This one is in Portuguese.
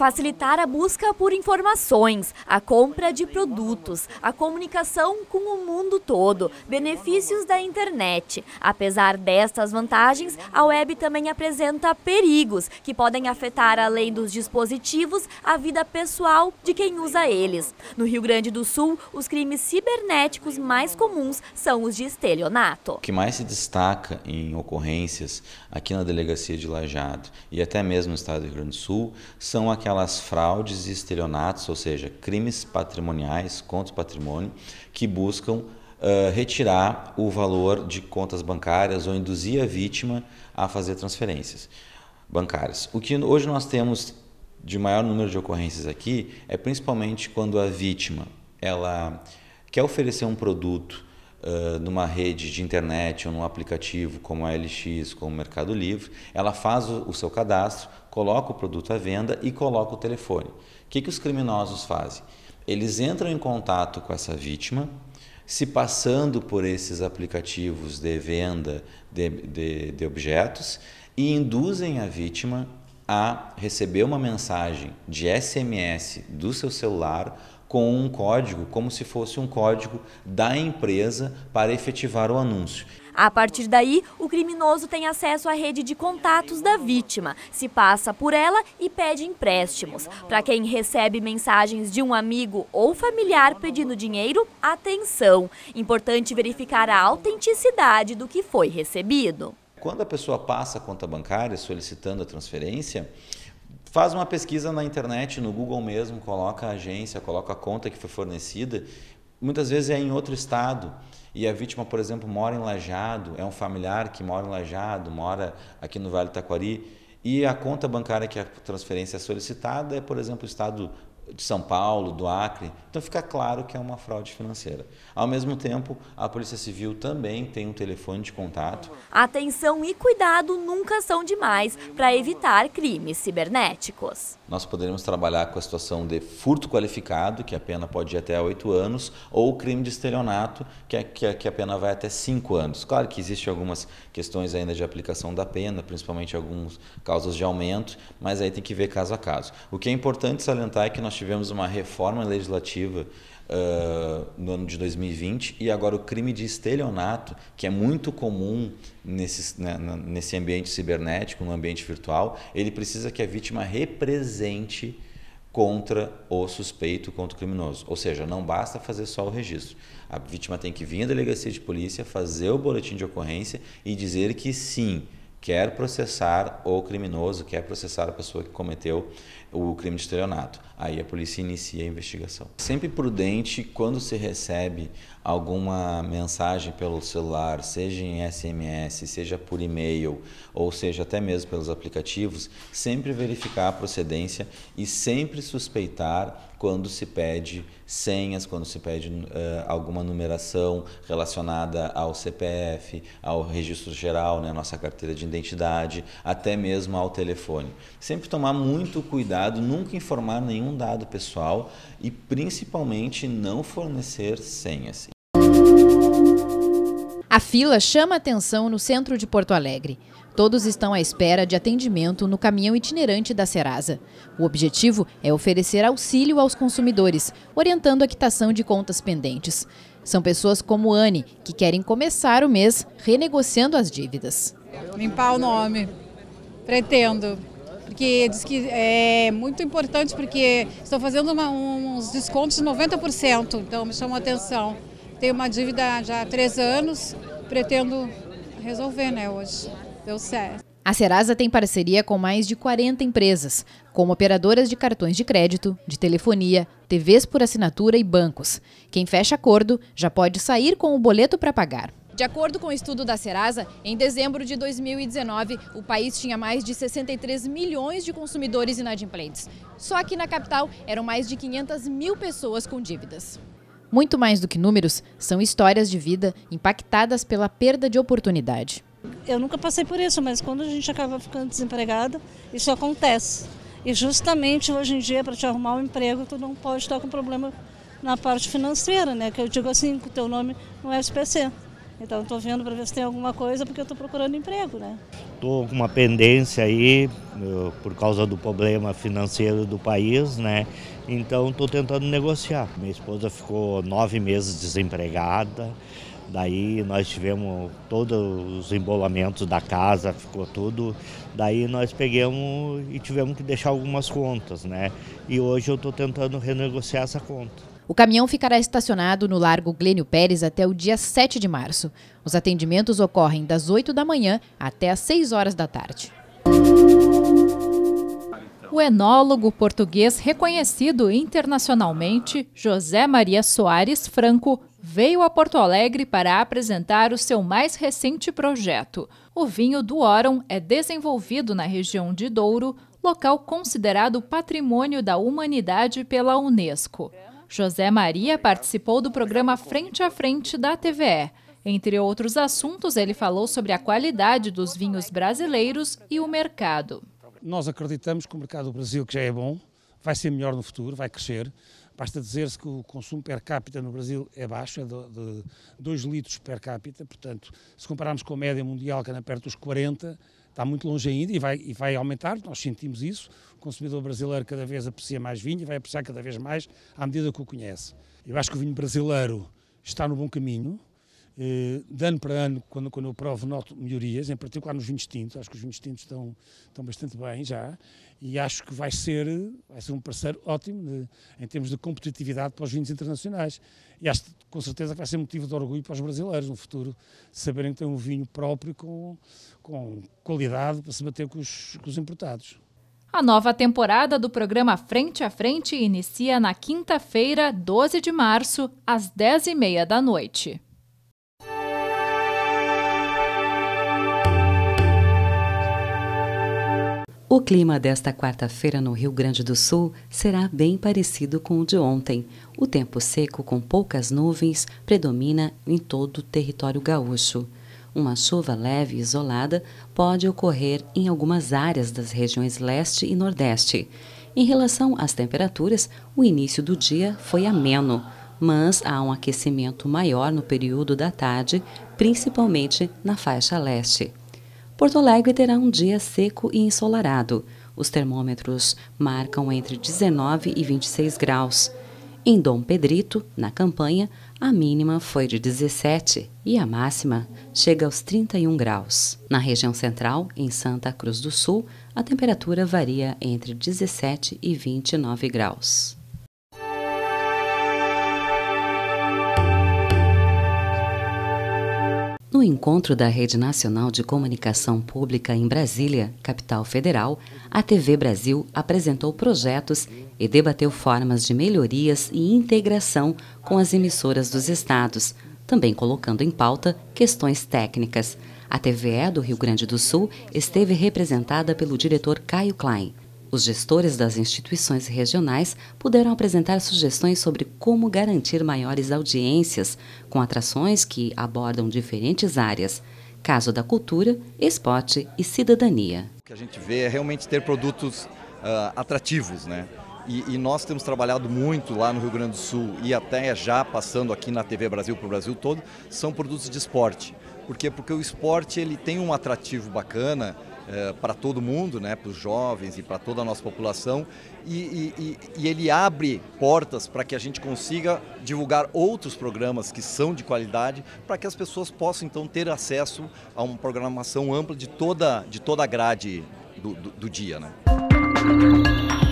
facilitar a busca por informações, a compra de produtos, a comunicação com o mundo todo, benefícios da internet. Apesar destas vantagens, a web também apresenta perigos que podem afetar, além dos dispositivos, a vida pessoal de quem usa eles. No Rio Grande do Sul, os crimes cibernéticos mais comuns são os de estelionato. O que mais se destaca em ocorrências aqui na delegacia de Lajado e até mesmo no estado do Rio Grande do Sul são aquelas aquelas fraudes e estelionatos, ou seja, crimes patrimoniais contra o patrimônio, que buscam uh, retirar o valor de contas bancárias ou induzir a vítima a fazer transferências bancárias. O que hoje nós temos de maior número de ocorrências aqui é principalmente quando a vítima ela quer oferecer um produto numa rede de internet ou num aplicativo como a LX, como o Mercado Livre, ela faz o, o seu cadastro, coloca o produto à venda e coloca o telefone. O que, que os criminosos fazem? Eles entram em contato com essa vítima, se passando por esses aplicativos de venda de, de, de objetos e induzem a vítima a receber uma mensagem de SMS do seu celular com um código, como se fosse um código da empresa para efetivar o anúncio. A partir daí, o criminoso tem acesso à rede de contatos da vítima, se passa por ela e pede empréstimos. Para quem recebe mensagens de um amigo ou familiar pedindo dinheiro, atenção! Importante verificar a autenticidade do que foi recebido. Quando a pessoa passa a conta bancária solicitando a transferência, Faz uma pesquisa na internet, no Google mesmo, coloca a agência, coloca a conta que foi fornecida. Muitas vezes é em outro estado e a vítima, por exemplo, mora em Lajado, é um familiar que mora em Lajado, mora aqui no Vale do Taquari e a conta bancária que a transferência é solicitada é, por exemplo, o estado de São Paulo, do Acre. Então fica claro que é uma fraude financeira. Ao mesmo tempo, a Polícia Civil também tem um telefone de contato. Atenção e cuidado nunca são demais para evitar crimes cibernéticos. Nós poderemos trabalhar com a situação de furto qualificado, que a pena pode ir até 8 anos, ou crime de estelionato, que a, é, é, que a pena vai até 5 anos. Claro que existem algumas questões ainda de aplicação da pena, principalmente algumas causas de aumento, mas aí tem que ver caso a caso. O que é importante salientar é que nós tivemos uma reforma legislativa uh, no ano de 2020 e agora o crime de estelionato, que é muito comum nesse, né, nesse ambiente cibernético, no ambiente virtual, ele precisa que a vítima represente contra o suspeito, contra o criminoso. Ou seja, não basta fazer só o registro. A vítima tem que vir à delegacia de polícia, fazer o boletim de ocorrência e dizer que sim, quer processar o criminoso, quer processar a pessoa que cometeu o crime de estelionato. Aí a polícia inicia a investigação. Sempre prudente quando se recebe alguma mensagem pelo celular, seja em SMS, seja por e-mail, ou seja até mesmo pelos aplicativos, sempre verificar a procedência e sempre suspeitar quando se pede senhas, quando se pede uh, alguma numeração relacionada ao CPF, ao registro geral, né, nossa carteira de identidade, até mesmo ao telefone. Sempre tomar muito cuidado, nunca informar nenhum dado pessoal e principalmente não fornecer senhas. A fila chama atenção no centro de Porto Alegre. Todos estão à espera de atendimento no caminhão itinerante da Serasa. O objetivo é oferecer auxílio aos consumidores, orientando a quitação de contas pendentes. São pessoas como Anne, que querem começar o mês renegociando as dívidas. Limpar o nome, pretendo, porque diz que é muito importante, porque estou fazendo uma, uns descontos de 90%, então me chamou a atenção. Tenho uma dívida já há três anos, pretendo resolver né, hoje. Deu certo. A Serasa tem parceria com mais de 40 empresas, como operadoras de cartões de crédito, de telefonia, TVs por assinatura e bancos. Quem fecha acordo já pode sair com o boleto para pagar. De acordo com o estudo da Serasa, em dezembro de 2019, o país tinha mais de 63 milhões de consumidores inadimplentes. Só aqui na capital eram mais de 500 mil pessoas com dívidas. Muito mais do que números, são histórias de vida impactadas pela perda de oportunidade eu nunca passei por isso, mas quando a gente acaba ficando desempregada, isso acontece. E justamente hoje em dia, para te arrumar um emprego, tu não pode estar com problema na parte financeira, né? Que eu digo assim, com o teu nome no SPC. Então estou vendo para ver se tem alguma coisa, porque eu estou procurando emprego, né? Estou com uma pendência aí, eh, por causa do problema financeiro do país, né? Então estou tentando negociar. Minha esposa ficou nove meses desempregada, Daí nós tivemos todos os embolamentos da casa, ficou tudo. Daí nós pegamos e tivemos que deixar algumas contas, né? E hoje eu estou tentando renegociar essa conta. O caminhão ficará estacionado no Largo Glênio Pérez até o dia 7 de março. Os atendimentos ocorrem das 8 da manhã até às 6 horas da tarde. O enólogo português reconhecido internacionalmente, José Maria Soares Franco, veio a Porto Alegre para apresentar o seu mais recente projeto. O vinho do Oron é desenvolvido na região de Douro, local considerado patrimônio da humanidade pela Unesco. José Maria participou do programa Frente a Frente da TVE. Entre outros assuntos, ele falou sobre a qualidade dos vinhos brasileiros e o mercado. Nós acreditamos que o mercado do Brasil, que já é bom, vai ser melhor no futuro, vai crescer. Basta dizer-se que o consumo per capita no Brasil é baixo, é de 2 litros per capita, portanto, se compararmos com a média mundial, que anda perto dos 40, está muito longe ainda e vai, e vai aumentar, nós sentimos isso. O consumidor brasileiro cada vez aprecia mais vinho e vai apreciar cada vez mais à medida que o conhece. Eu acho que o vinho brasileiro está no bom caminho, eh, de ano para ano, quando, quando eu provo, noto melhorias, em particular nos vinhos tintos. Acho que os vinhos tintos estão, estão bastante bem já e acho que vai ser, vai ser um parceiro ótimo de, em termos de competitividade para os vinhos internacionais. E acho com certeza que vai ser motivo de orgulho para os brasileiros no futuro saberem que têm um vinho próprio com, com qualidade para se bater com os, com os importados. A nova temporada do programa Frente a Frente inicia na quinta-feira, 12 de março, às 10h30 da noite. O clima desta quarta-feira no Rio Grande do Sul será bem parecido com o de ontem. O tempo seco com poucas nuvens predomina em todo o território gaúcho. Uma chuva leve e isolada pode ocorrer em algumas áreas das regiões leste e nordeste. Em relação às temperaturas, o início do dia foi ameno, mas há um aquecimento maior no período da tarde, principalmente na faixa leste. Porto Alegre terá um dia seco e ensolarado. Os termômetros marcam entre 19 e 26 graus. Em Dom Pedrito, na campanha, a mínima foi de 17 e a máxima chega aos 31 graus. Na região central, em Santa Cruz do Sul, a temperatura varia entre 17 e 29 graus. No encontro da Rede Nacional de Comunicação Pública em Brasília, capital federal, a TV Brasil apresentou projetos e debateu formas de melhorias e integração com as emissoras dos estados, também colocando em pauta questões técnicas. A TVE do Rio Grande do Sul esteve representada pelo diretor Caio Klein. Os gestores das instituições regionais puderam apresentar sugestões sobre como garantir maiores audiências, com atrações que abordam diferentes áreas caso da cultura, esporte e cidadania. O que a gente vê é realmente ter produtos uh, atrativos, né? E, e, nós temos trabalhado muito lá no Rio Grande do Sul e até já passando aqui na TV Brasil para o Brasil todo, são produtos de esporte. Por quê? Porque o esporte ele tem um atrativo bacana eh, para todo mundo, né, para os jovens e para toda a nossa população, e, e, e ele abre portas para que a gente consiga divulgar outros programas que são de qualidade, para que as pessoas possam então ter acesso a uma programação ampla de toda, de toda a grade do, do, do dia. Né?